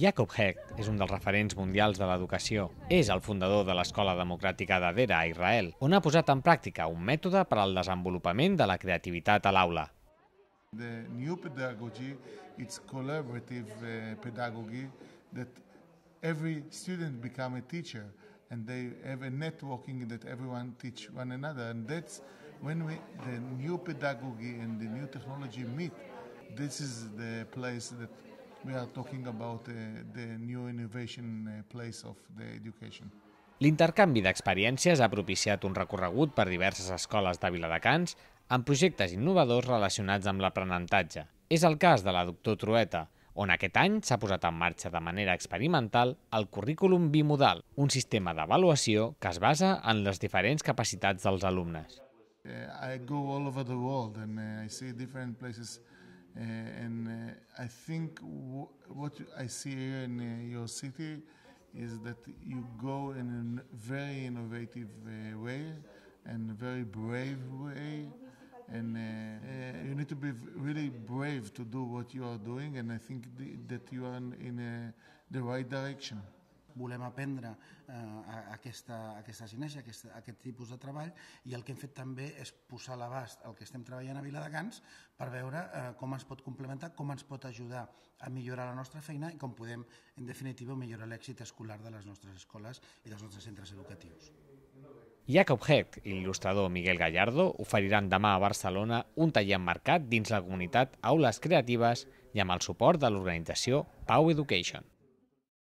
Jacob Heck és un dels referents mundials de l'educació. És el fundador de l'Escola Democràtica d'Adera a Israel, on ha posat en pràctica un mètode per al desenvolupament de la creativitat a l'aula. The new pedagogy it's collaborative uh, pedagogy that every student become a teacher and they have a networking that everyone teach one another and that's when we, the new pedagogy and the new technology meet this is the place that we are talking about uh, the new innovation uh, place of the education. L'intercanvi d'experiències ha propiciat un recorregut per diverses escoles de Viladecans amb projectes innovadors relacionats amb l'aprenentatge. És el cas de la doctor Trueta, on aquest any s'ha posat en marxa de manera experimental el currículum bimodal, un sistema d'avaluació que es basa en les diferents capacitats dels alumnes. Uh, I go all over the world and uh, I see different places Uh, and uh, I think w- what I see here in uh, your city is that you go in a very innovative uh, way and a very brave way. And uh, uh, you need to be really brave to do what you are doing, and I think that you are in the right direction. Volem aprendre eh, aquesta, aquesta sinergia, aquest, aquest tipus de treball, i el que hem fet també és posar a l'abast el que estem treballant a Viladecans per veure eh, com ens pot complementar, com ens pot ajudar a millorar la nostra feina i com podem, en definitiva, millorar l'èxit escolar de les nostres escoles i dels nostres centres educatius. Jacob Heck i l'il·lustrador Miguel Gallardo oferiran demà a Barcelona un taller marcat dins la comunitat Aules Creatives i amb el suport de l'organització Pau Education.